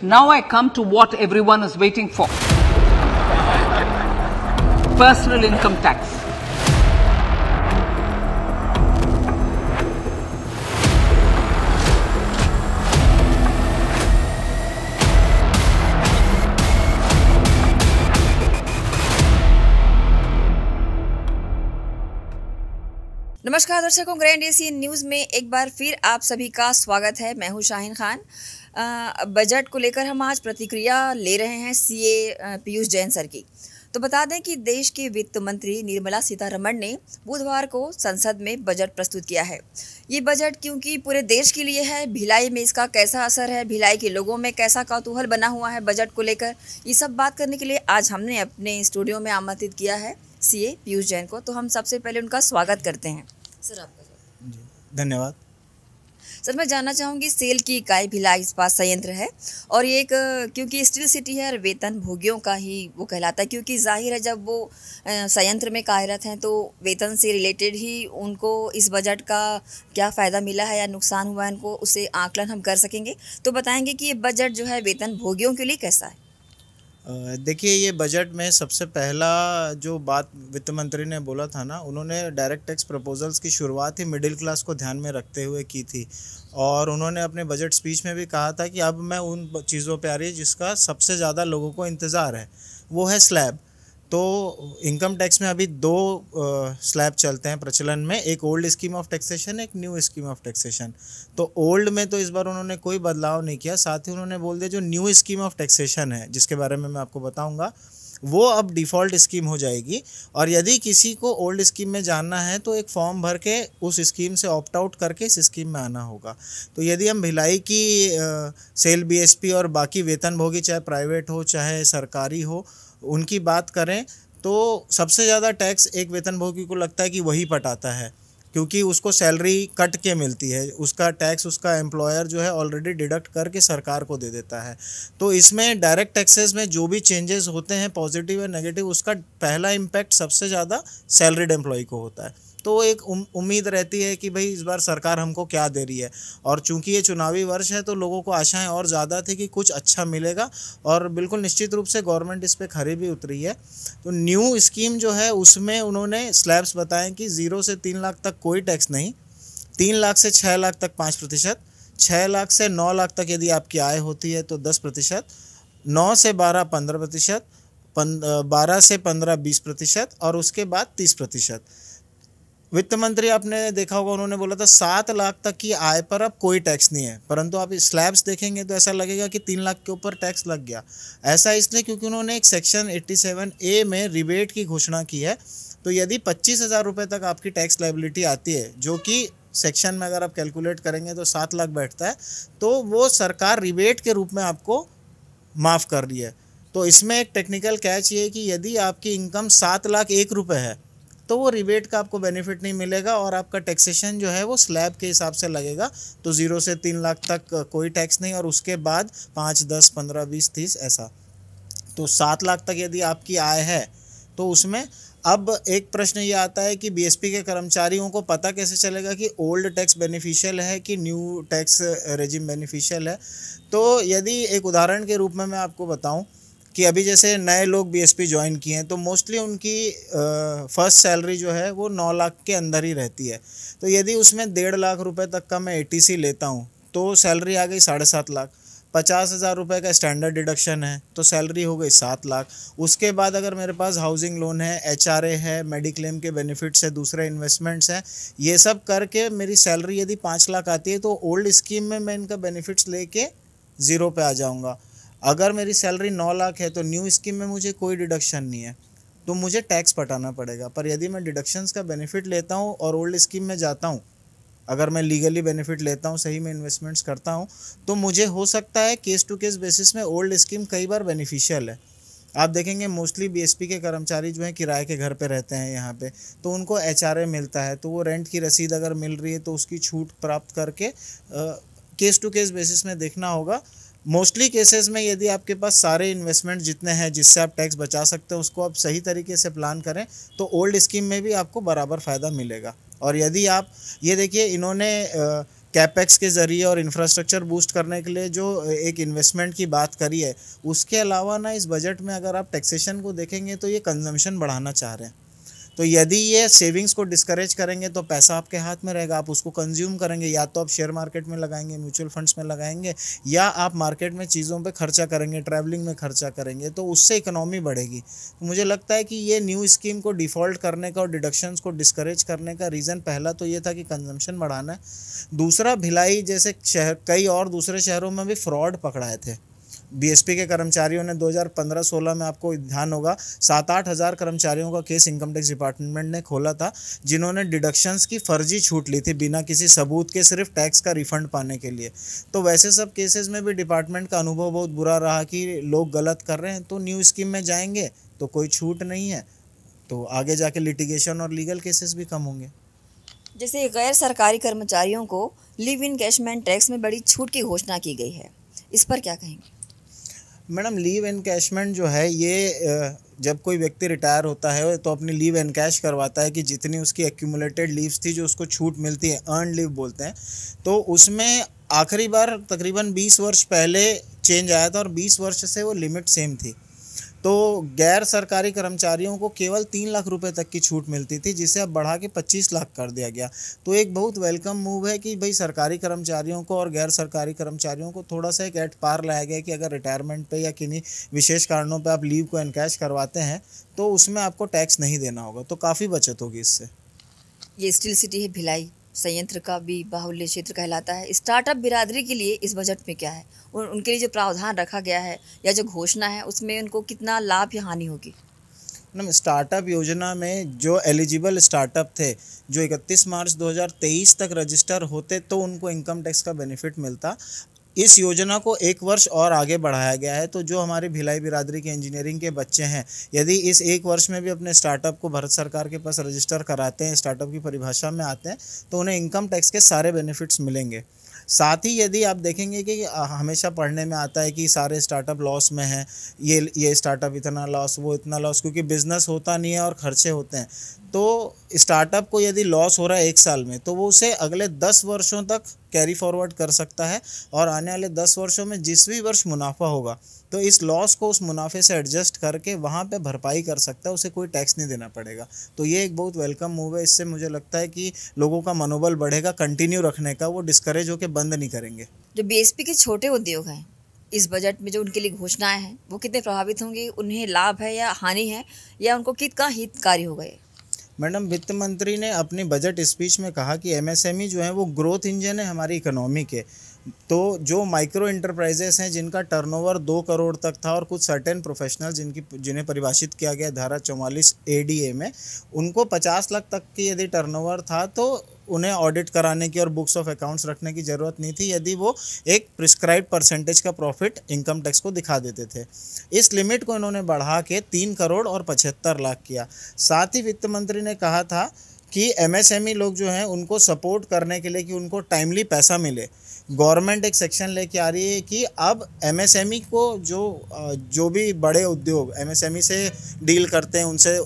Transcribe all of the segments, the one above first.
Now I come to what everyone is waiting for personal income tax. नमस्कार दर्शकों grand AC news में एक बार फिर आप सभी का स्वागत है मैं हूं शाहिन खान बजट को लेकर हम आज प्रतिक्रिया ले रहे हैं सीए पीयूष जैन सर की तो बता दें कि देश के वित्त मंत्री निर्मला सीतारमण ने बुधवार को संसद में बजट प्रस्तुत किया है ये बजट क्योंकि पूरे देश के लिए है भिलाई में इसका कैसा असर है भिलाई के लोगों में कैसा कौतूहल बना हुआ है बजट को लेकर ये सब बात करने के लिए आज हमने अपने स्टूडियो में आमंत्रित किया है सीए पीयूष जैन को तो हम सबसे पहले उनका स्वागत करते हैं सर आपका धन्यवाद सर मैं जानना चाहूँगी सेल की इकाई भिलाई इस्पात संयंत्र है और ये एक क्योंकि स्टील सिटी है और वेतन भोगियों का ही वो कहलाता है क्योंकि जाहिर है जब वो संयंत्र में कार्यरत हैं तो वेतन से रिलेटेड ही उनको इस बजट का क्या फ़ायदा मिला है या नुकसान हुआ है उनको उसे आकलन हम कर सकेंगे तो बताएंगे कि ये बजट जो है वेतन भोगियों के लिए कैसा है देखिए ये बजट में सबसे पहला जो बात वित्त मंत्री ने बोला था ना उन्होंने डायरेक्ट टैक्स प्रपोजल्स की शुरुआत ही मिडिल क्लास को ध्यान में रखते हुए की थी और उन्होंने अपने बजट स्पीच में भी कहा था कि अब मैं उन चीज़ों पर आ रही जिसका सबसे ज़्यादा लोगों को इंतज़ार है वो है स्लैब तो इनकम टैक्स में अभी दो स्लैब चलते हैं प्रचलन में एक ओल्ड स्कीम ऑफ टैक्सेशन एक न्यू स्कीम ऑफ टैक्सेशन तो ओल्ड में तो इस बार उन्होंने कोई बदलाव नहीं किया साथ ही उन्होंने बोल दिया जो न्यू स्कीम ऑफ टैक्सेशन है जिसके बारे में मैं आपको बताऊंगा वो अब डिफ़ॉल्ट स्कीम हो जाएगी और यदि किसी को ओल्ड स्कीम में जानना है तो एक फॉर्म भर के उस स्कीम से ऑप्ट आउट करके इस स्कीम में आना होगा तो यदि हम भिलाई की सेल बीएसपी और बाकी वेतनभोगी चाहे प्राइवेट हो चाहे सरकारी हो उनकी बात करें तो सबसे ज़्यादा टैक्स एक वेतनभोगी को लगता है कि वही पटाता है क्योंकि उसको सैलरी कट के मिलती है उसका टैक्स उसका एम्प्लॉयर जो है ऑलरेडी डिडक्ट करके सरकार को दे देता है तो इसमें डायरेक्ट टैक्सेस में जो भी चेंजेस होते हैं पॉजिटिव या नेगेटिव उसका पहला इम्पैक्ट सबसे ज़्यादा सैलरीड एम्प्लॉय को होता है तो एक उम्मीद रहती है कि भाई इस बार सरकार हमको क्या दे रही है और चूंकि ये चुनावी वर्ष है तो लोगों को आशाएं और ज़्यादा थी कि कुछ अच्छा मिलेगा और बिल्कुल निश्चित रूप से गवर्नमेंट इस पर खरी भी उतरी है तो न्यू स्कीम जो है उसमें उन्होंने स्लैब्स बताएं कि ज़ीरो से तीन लाख तक कोई टैक्स नहीं तीन लाख से छः लाख तक पाँच प्रतिशत छः लाख से नौ लाख तक यदि आपकी आय होती है तो दस प्रतिशत नौ से बारह पंद्रह प्रतिशत बारह से पंद्रह बीस प्रतिशत और उसके बाद तीस प्रतिशत वित्त मंत्री आपने देखा होगा उन्होंने बोला था सात लाख तक की आय पर अब कोई टैक्स नहीं है परंतु आप स्लैब्स देखेंगे तो ऐसा लगेगा कि तीन लाख के ऊपर टैक्स लग गया ऐसा इसलिए क्योंकि उन्होंने एक सेक्शन 87 ए में रिबेट की घोषणा की है तो यदि पच्चीस हज़ार रुपये तक आपकी टैक्स लाइबिलिटी आती है जो कि सेक्शन में अगर आप कैलकुलेट करेंगे तो सात लाख बैठता है तो वो सरकार रिबेट के रूप में आपको माफ़ कर रही है तो इसमें एक टेक्निकल कैच ये है कि यदि आपकी इनकम सात लाख एक रुपये है तो वो रिबेट का आपको बेनिफिट नहीं मिलेगा और आपका टैक्सेशन जो है वो स्लैब के हिसाब से लगेगा तो ज़ीरो से तीन लाख तक कोई टैक्स नहीं और उसके बाद पाँच दस पंद्रह बीस तीस ऐसा तो सात लाख तक यदि आपकी आय है तो उसमें अब एक प्रश्न ये आता है कि बीएसपी के कर्मचारियों को पता कैसे चलेगा कि ओल्ड टैक्स बेनिफिशियल है कि न्यू टैक्स रेजिम बेनिफिशियल है तो यदि एक उदाहरण के रूप में मैं आपको बताऊं कि अभी जैसे नए लोग बीएसपी ज्वाइन किए हैं तो मोस्टली उनकी फर्स्ट सैलरी जो है वो नौ लाख के अंदर ही रहती है तो यदि उसमें डेढ़ लाख रुपए तक का मैं सी लेता हूँ तो सैलरी आ गई साढ़े सात लाख पचास हज़ार रुपये का स्टैंडर्ड डिडक्शन है तो सैलरी हो गई सात लाख उसके बाद अगर मेरे पास हाउसिंग लोन है एच है मेडिक्लेम के बेनिफिट्स है दूसरे इन्वेस्टमेंट्स हैं ये सब करके मेरी सैलरी यदि पाँच लाख आती है तो ओल्ड स्कीम में मैं इनका बेनिफिट्स लेके ज़ीरो पे आ जाऊँगा अगर मेरी सैलरी नौ लाख है तो न्यू स्कीम में मुझे कोई डिडक्शन नहीं है तो मुझे टैक्स पटाना पड़ेगा पर यदि मैं डिडक्शंस का बेनिफिट लेता हूँ और ओल्ड स्कीम में जाता हूँ अगर मैं लीगली बेनिफिट लेता हूँ सही में इन्वेस्टमेंट्स करता हूँ तो मुझे हो सकता है केस टू केस बेसिस में ओल्ड स्कीम कई बार बेनिफिशियल है आप देखेंगे मोस्टली बीएसपी के कर्मचारी जो हैं किराए के घर पे रहते हैं यहाँ पे तो उनको एच मिलता है तो वो रेंट की रसीद अगर मिल रही है तो उसकी छूट प्राप्त करके आ, केस टू केस बेसिस में देखना होगा मोस्टली केसेस में यदि आपके पास सारे इन्वेस्टमेंट जितने हैं जिससे आप टैक्स बचा सकते हैं उसको आप सही तरीके से प्लान करें तो ओल्ड स्कीम में भी आपको बराबर फ़ायदा मिलेगा और यदि आप ये देखिए इन्होंने कैपेक्स के ज़रिए और इंफ्रास्ट्रक्चर बूस्ट करने के लिए जो एक इन्वेस्टमेंट की बात करी है उसके अलावा ना इस बजट में अगर आप टैक्सेशन को देखेंगे तो ये कंजम्पशन बढ़ाना चाह रहे हैं तो यदि ये सेविंग्स को डिस्करेज करेंगे तो पैसा आपके हाथ में रहेगा आप उसको कंज्यूम करेंगे या तो आप शेयर मार्केट में लगाएंगे म्यूचुअल फंड्स में लगाएंगे या आप मार्केट में चीज़ों पर खर्चा करेंगे ट्रैवलिंग में खर्चा करेंगे तो उससे इकोनॉमी बढ़ेगी तो मुझे लगता है कि ये न्यू स्कीम को डिफ़ॉल्ट करने का और डिडक्शन को डिस्करेज करने का रीज़न पहला तो ये था कि कंजम्पशन बढ़ाना है दूसरा भिलाई जैसे शहर कई और दूसरे शहरों में भी फ्रॉड पकड़ाए थे बीएसपी के कर्मचारियों ने 2015-16 में आपको ध्यान होगा सात आठ हज़ार कर्मचारियों का केस इनकम टैक्स डिपार्टमेंट ने खोला था जिन्होंने डिडक्शंस की फर्जी छूट ली थी बिना किसी सबूत के सिर्फ टैक्स का रिफंड पाने के लिए तो वैसे सब केसेस में भी डिपार्टमेंट का अनुभव बहुत बुरा रहा कि लोग गलत कर रहे हैं तो न्यू स्कीम में जाएंगे तो कोई छूट नहीं है तो आगे जाके लिटिगेशन और लीगल केसेस भी कम होंगे जैसे गैर सरकारी कर्मचारियों को लिव इन कैशमैन टैक्स में बड़ी छूट की घोषणा की गई है इस पर क्या कहेंगे मैडम लीव एनकैशमेंट जो है ये जब कोई व्यक्ति रिटायर होता है तो अपनी लीव एनकैश करवाता है कि जितनी उसकी एक्यूमुलेटेड लीव्स थी जो उसको छूट मिलती है अर्न लीव बोलते हैं तो उसमें आखिरी बार तकरीबन 20 वर्ष पहले चेंज आया था और 20 वर्ष से वो लिमिट सेम थी तो गैर सरकारी कर्मचारियों को केवल तीन लाख रुपए तक की छूट मिलती थी जिसे अब बढ़ा के पच्चीस लाख कर दिया गया तो एक बहुत वेलकम मूव है कि भाई सरकारी कर्मचारियों को और गैर सरकारी कर्मचारियों को थोड़ा सा एक एट पार लाया गया कि अगर रिटायरमेंट पे या किन्हीं विशेष कारणों पर आप लीव को इनकैश करवाते हैं तो उसमें आपको टैक्स नहीं देना होगा तो काफ़ी बचत होगी इससे ये स्टील सिटी है भिलाई संयंत्र का भी बाहुल्य क्षेत्र कहलाता है स्टार्टअप बिरादरी के लिए इस बजट में क्या है और उनके लिए जो प्रावधान रखा गया है या जो घोषणा है उसमें उनको कितना लाभ या हानि होगी मैम स्टार्टअप योजना में जो एलिजिबल स्टार्टअप थे जो 31 मार्च 2023 तक रजिस्टर होते तो उनको इनकम टैक्स का बेनिफिट मिलता इस योजना को एक वर्ष और आगे बढ़ाया गया है तो जो हमारे भिलाई बिरादरी के इंजीनियरिंग के बच्चे हैं यदि इस एक वर्ष में भी अपने स्टार्टअप को भारत सरकार के पास रजिस्टर कराते हैं स्टार्टअप की परिभाषा में आते हैं तो उन्हें इनकम टैक्स के सारे बेनिफिट्स मिलेंगे साथ ही यदि आप देखेंगे कि हमेशा पढ़ने में आता है कि सारे स्टार्टअप लॉस में हैं ये ये स्टार्टअप इतना लॉस वो इतना लॉस क्योंकि बिज़नेस होता नहीं है और खर्चे होते हैं तो स्टार्टअप को यदि लॉस हो रहा है एक साल में तो वो उसे अगले दस वर्षों तक कैरी फॉरवर्ड कर सकता है और आने वाले दस वर्षों में जिस भी वर्ष मुनाफा होगा तो इस लॉस को उस मुनाफे से एडजस्ट करके वहाँ पे भरपाई कर सकता है उसे कोई टैक्स नहीं देना पड़ेगा तो ये एक बहुत वेलकम मूव है इससे मुझे लगता है कि लोगों का मनोबल बढ़ेगा कंटिन्यू रखने का वो डिस्करेज होकर बंद नहीं करेंगे जो बी के छोटे उद्योग हैं इस बजट में जो उनके लिए घोषणाएं हैं वो कितने प्रभावित होंगी उन्हें लाभ है या हानि है या उनको कितना हितकारी हो गए मैडम वित्त मंत्री ने अपनी बजट स्पीच में कहा कि एमएसएमई e जो है वो ग्रोथ इंजन है हमारी इकोनॉमी के तो जो माइक्रो इंटरप्राइजेस हैं जिनका टर्नओवर दो करोड़ तक था और कुछ सर्टेन प्रोफेशनल जिनकी जिन्हें परिभाषित किया गया धारा चौवालीस ए में उनको पचास लाख तक की यदि टर्नओवर था तो उन्हें ऑडिट कराने की और बुक्स ऑफ अकाउंट्स रखने की ज़रूरत नहीं थी यदि वो एक प्रिस्क्राइब परसेंटेज का प्रॉफिट इनकम टैक्स को दिखा देते थे इस लिमिट को इन्होंने बढ़ा के तीन करोड़ और पचहत्तर लाख किया साथ ही वित्त मंत्री ने कहा था कि एमएसएमई e लोग जो हैं उनको सपोर्ट करने के लिए कि उनको टाइमली पैसा मिले गवर्नमेंट एक सेक्शन लेके आ रही है कि अब एमएसएमई e को जो जो भी बड़े उद्योग एमएसएमई e से डील करते हैं उनसे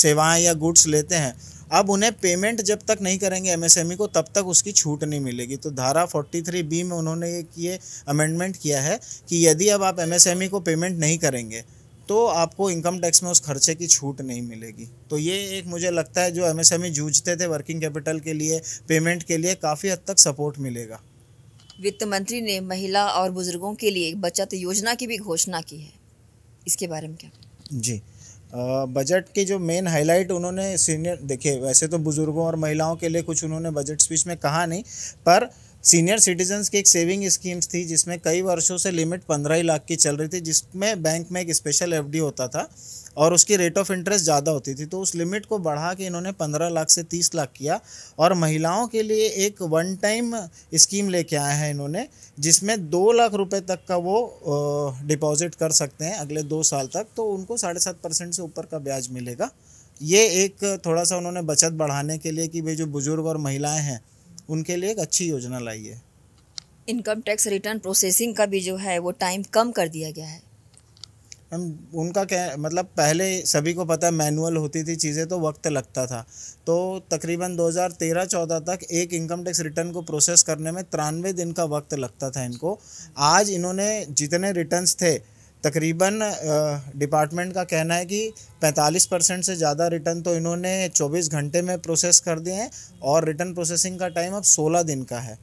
सेवाएं या गुड्स लेते हैं अब उन्हें पेमेंट जब तक नहीं करेंगे एमएसएमई को तब तक उसकी छूट नहीं मिलेगी तो धारा 43 बी में उन्होंने ये अमेंडमेंट किया है कि यदि अब आप एमएसएमई को पेमेंट नहीं करेंगे तो आपको इनकम टैक्स में उस खर्चे की छूट नहीं मिलेगी तो ये एक मुझे लगता है जो एमएसएमई e जूझते थे वर्किंग कैपिटल के लिए पेमेंट के लिए काफ़ी हद तक सपोर्ट मिलेगा वित्त मंत्री ने महिला और बुजुर्गों के लिए बचत योजना की भी घोषणा की है इसके बारे में क्या जी बजट के जो मेन हाईलाइट उन्होंने सीनियर देखिए वैसे तो बुज़ुर्गों और महिलाओं के लिए कुछ उन्होंने बजट स्पीच में कहा नहीं पर सीनियर सिटीजन्स की एक सेविंग स्कीम्स थी जिसमें कई वर्षों से लिमिट पंद्रह ही लाख की चल रही थी जिसमें बैंक में एक स्पेशल एफडी होता था और उसकी रेट ऑफ इंटरेस्ट ज़्यादा होती थी तो उस लिमिट को बढ़ा के इन्होंने पंद्रह लाख से तीस लाख किया और महिलाओं के लिए एक वन टाइम स्कीम लेके आया है इन्होंने जिसमें दो लाख रुपए तक का वो डिपॉजिट कर सकते हैं अगले दो साल तक तो उनको साढ़े सात परसेंट से ऊपर का ब्याज मिलेगा ये एक थोड़ा सा उन्होंने बचत बढ़ाने के लिए कि भाई जो बुज़ुर्ग और महिलाएं हैं उनके लिए एक अच्छी योजना लाई है इनकम टैक्स रिटर्न प्रोसेसिंग का भी जो है वो टाइम कम कर दिया गया है हम उनका क्या मतलब पहले सभी को पता है मैनुअल होती थी चीज़ें तो वक्त लगता था तो तकरीबन 2013-14 तक एक इनकम टैक्स रिटर्न को प्रोसेस करने में तिरानवे दिन का वक्त लगता था इनको आज इन्होंने जितने रिटर्न्स थे तकरीबन डिपार्टमेंट का कहना है कि 45 परसेंट से ज़्यादा रिटर्न तो इन्होंने 24 घंटे में प्रोसेस कर दिए हैं और रिटर्न प्रोसेसिंग का टाइम अब 16 दिन का है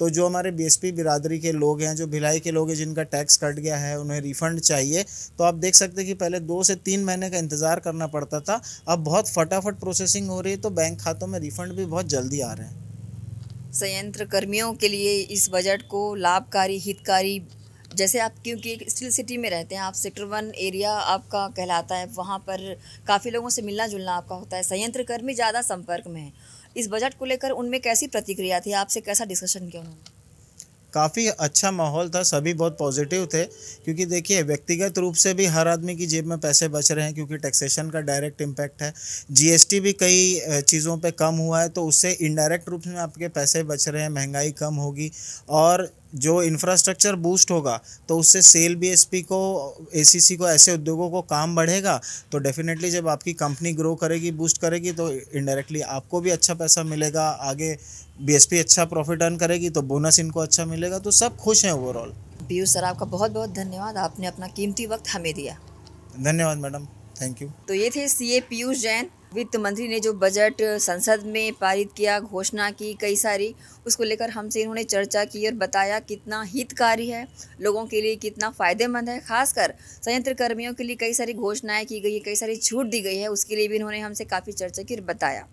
तो जो हमारे बीएसपी बिरादरी के लोग हैं जो भिलाई के लोग हैं जिनका टैक्स कट गया है उन्हें रिफ़ंड चाहिए तो आप देख सकते हैं कि पहले दो से तीन महीने का इंतज़ार करना पड़ता था अब बहुत फटाफट प्रोसेसिंग हो रही है तो बैंक खातों में रिफ़ंड भी बहुत जल्दी आ रहे हैं संयंत्र कर्मियों के लिए इस बजट को लाभकारी हितकारी जैसे आप क्योंकि स्टील सिटी में रहते हैं आप सेक्टर वन एरिया आपका कहलाता है वहाँ पर काफ़ी लोगों से मिलना जुलना आपका होता है संयंत्र कर्मी ज़्यादा संपर्क में है इस बजट को लेकर उनमें कैसी प्रतिक्रिया थी आपसे कैसा डिस्कशन किया उन्होंने काफ़ी अच्छा माहौल था सभी बहुत पॉजिटिव थे क्योंकि देखिए व्यक्तिगत रूप से भी हर आदमी की जेब में पैसे बच रहे हैं क्योंकि टैक्सेशन का डायरेक्ट इम्पैक्ट है जीएसटी भी कई चीज़ों पे कम हुआ है तो उससे इनडायरेक्ट रूप में आपके पैसे बच रहे हैं महंगाई कम होगी और जो इंफ्रास्ट्रक्चर बूस्ट होगा तो उससे सेल बीएसपी को एसीसी को ऐसे उद्योगों को काम बढ़ेगा तो डेफिनेटली जब आपकी कंपनी ग्रो करेगी बूस्ट करेगी तो इनडायरेक्टली आपको भी अच्छा पैसा मिलेगा आगे बीएसपी अच्छा प्रॉफिट अर्न करेगी तो बोनस इनको अच्छा मिलेगा तो सब खुश हैं ओवरऑल पीयूष सर आपका बहुत बहुत धन्यवाद आपने अपना कीमती वक्त हमें दिया धन्यवाद मैडम थैंक यू तो ये थे सीए पीयूष जैन वित्त मंत्री ने जो बजट संसद में पारित किया घोषणा की कई सारी उसको लेकर हमसे इन्होंने चर्चा की और बताया कितना हितकारी है लोगों के लिए कितना फ़ायदेमंद है खासकर संयंत्र कर्मियों के लिए कई सारी घोषणाएं की गई है कई सारी छूट दी गई है उसके लिए भी इन्होंने हमसे काफ़ी चर्चा की और बताया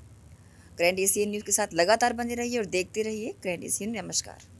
ग्रैंड एशियन न्यूज़ के साथ लगातार बने रहिए और देखते रहिए ग्रैंड एशियन नमस्कार